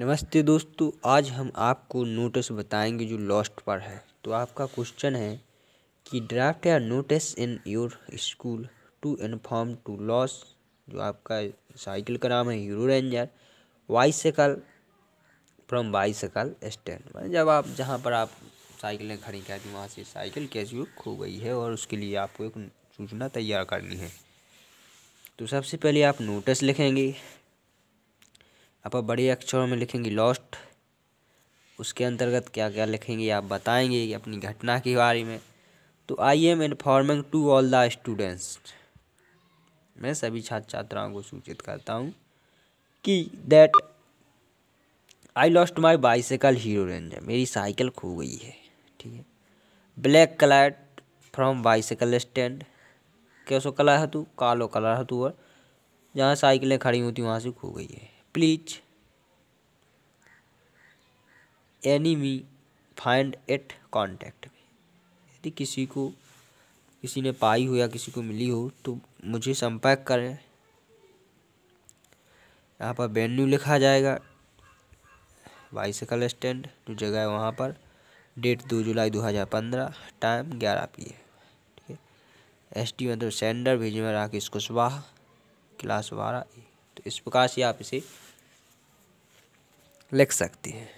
नमस्ते दोस्तों आज हम आपको नोटिस बताएंगे जो लॉस्ट पर है तो आपका क्वेश्चन है कि ड्राफ्ट या notice in your school to inform to loss जो आपका साइकिल का नाम है Hero Ranger bicycle from bicycle stand जब आप जहाँ पर आप साइकिलें खड़ी करती वहाँ से साइकिल कैसी खो गई है और उसके लिए आपको एक सूचना तैयार करनी है तो सबसे पहले आप नोटिस लिखेंगे आप बड़े अक्षरों में लिखेंगे लॉस्ट उसके अंतर्गत क्या क्या लिखेंगे आप बताएंगे कि अपनी घटना के बारे में तो I am informing to all the students मैं सभी छात्र छात्राओं को सूचित करता हूँ कि that I lost my bicycle Hero Ranger मेरी साइकिल खो गई है ठीक है black colour from bicycle stand कैसो कलर है तू कालो कलर है तू और जहाँ साइकिलें खड़ी होती वहाँ से खो गई है please any me find at contact में यदि किसी को किसी ने पाई हो या किसी को मिली हो तो मुझे संपर्क करें यहाँ पर वेन्यू लिखा जाएगा बाइसकल स्टैंड जो जगह है वहाँ पर डेट दो जुलाई दो हज़ार पंद्रह टाइम ग्यारह पी एम ठीक है एस टी मतलब सेंडर भेजे में राकेश कुशवाहा क्लास बारह ए तो इस प्रकार से आप इसे लिख सकते हैं